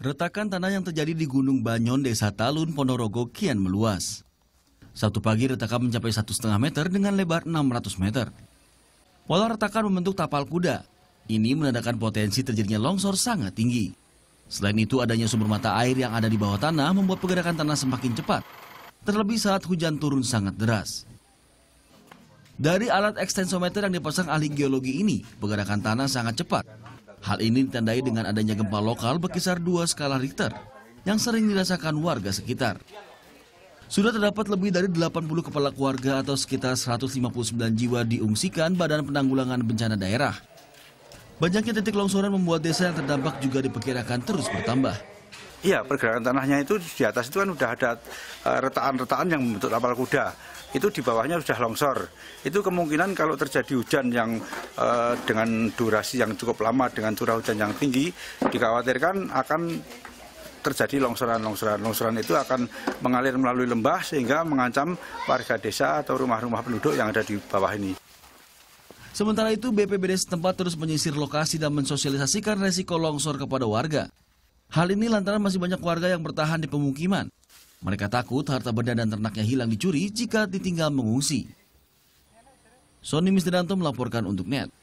Retakan tanah yang terjadi di Gunung Banyon, Desa Talun, Ponorogo kian meluas. Satu pagi retakan mencapai 1,5 meter dengan lebar 600 meter. Pola retakan membentuk tapal kuda. Ini menandakan potensi terjadinya longsor sangat tinggi. Selain itu, adanya sumber mata air yang ada di bawah tanah membuat pergerakan tanah semakin cepat. Terlebih saat hujan turun sangat deras. Dari alat ekstensometer yang dipasang ahli geologi ini, pergerakan tanah sangat cepat Hal ini ditandai dengan adanya gempa lokal berkisar dua skala Richter yang sering dirasakan warga sekitar. Sudah terdapat lebih dari 80 kepala keluarga atau sekitar 159 jiwa diungsikan Badan Penanggulangan Bencana Daerah. Banyaknya titik longsoran membuat desa yang terdampak juga diperkirakan terus bertambah. Iya, pergerakan tanahnya itu di atas itu kan sudah ada eh, retaan-retaan yang membentuk tapal kuda itu di bawahnya sudah longsor. Itu kemungkinan kalau terjadi hujan yang eh, dengan durasi yang cukup lama dengan curah hujan yang tinggi dikhawatirkan akan terjadi longsoran-longsoran. Longsoran itu akan mengalir melalui lembah sehingga mengancam warga desa atau rumah-rumah penduduk yang ada di bawah ini. Sementara itu BPBD setempat terus menyisir lokasi dan mensosialisasikan resiko longsor kepada warga. Hal ini lantaran masih banyak warga yang bertahan di pemukiman mereka takut harta benda dan ternaknya hilang dicuri jika ditinggal mengungsi. Sony Misdanto melaporkan untuk NET.